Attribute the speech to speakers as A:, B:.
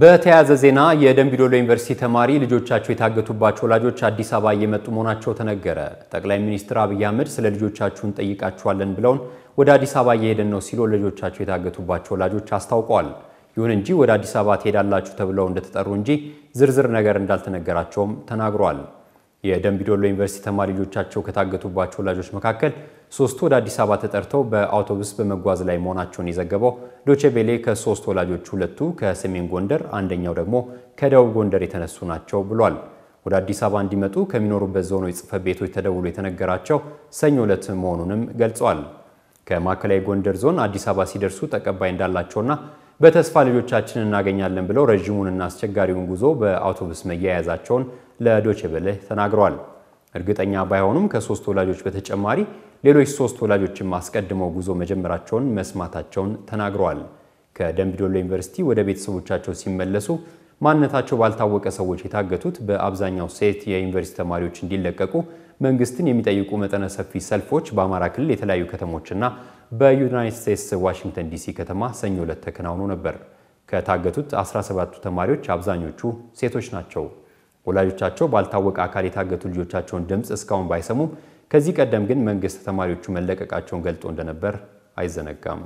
A: በተያያዘ ዜና የደንቢዶሎ ዩኒቨርሲቲ ተማሪ ልጆቻቸው የታገቱባቸው ወላጆች አዲስ አበባ እየመጡ መሆናቸው ተነገረ። ጠቅላይ ሚኒስትር አብይ አህመድ ስለ ልጆቻችሁን ጠይቃችኋለን ብለውን ወደ አዲስ አበባ እየሄደን ነው ሲሉ ልጆቻቸው የታገቱባቸው ወላጆች አስታውቀዋል። ይሁን እንጂ ወደ አዲስ አበባ ትሄዳላችሁ ተብለው እንደተጠሩ እንጂ ዝርዝር ነገር እንዳልተነገራቸውም ተናግሯል። የደምቢዶሎ ዩኒቨርሲቲ ተማሪ ልጆቻቸው ከታገቱባቸው ወላጆች መካከል ሶስቱ ወደ አዲስ አበባ ተጠርተው በአውቶቡስ በመጓዝ ላይ መሆናቸውን የዘገበው ዶቼ ቤሌ ከሶስት ወላጆች ሁለቱ ከሰሜን ጎንደር፣ አንደኛው ደግሞ ከደቡብ ጎንደር የተነሱ ናቸው ብሏል። ወደ አዲስ አበባ እንዲመጡ ከሚኖሩበት ዞኖች ጽሕፈት ቤቶች ተደውሎ የተነገራቸው ሰኞ ዕለት መሆኑንም ገልጸዋል። ከማዕከላዊ ጎንደር ዞን አዲስ አበባ ሲደርሱ ተቀባይ እንዳላቸውና በተስፋ ልጆቻችን እናገኛለን ብለው ረዥሙንና አስቸጋሪውን ጉዞ በአውቶቡስ መያያዛቸውን ለዶቼ ተናግሯል። ተናግረዋል። እርግጠኛ ባይሆኑም ከሶስት ወላጆች በተጨማሪ ሌሎች ሶስት ወላጆችም አስቀድመው ጉዞ መጀመራቸውን መስማታቸውን ተናግረዋል። ከደምቢዶሎ ዩኒቨርሲቲ ወደ ቤተሰቦቻቸው ሲመለሱ ማንነታቸው ባልታወቀ ሰዎች የታገቱት በአብዛኛው ሴት የዩኒቨርሲቲ ተማሪዎች እንዲለቀቁ መንግስትን የሚጠይቁ መጠነ ሰፊ ሰልፎች በአማራ ክልል የተለያዩ ከተሞችና በዩናይትድ ስቴትስ ዋሽንግተን ዲሲ ከተማ ሰኞ ዕለት ተከናውኖ ነበር። ከታገቱት 17ቱ ተማሪዎች አብዛኞቹ ሴቶች ናቸው። ወላጆቻቸው ባልታወቀ አካል የታገቱ ልጆቻቸውን ድምፅ እስካሁን ባይሰሙም ከዚህ ቀደም ግን መንግስት ተማሪዎቹ መለቀቃቸውን ገልጦ እንደነበር አይዘነጋም።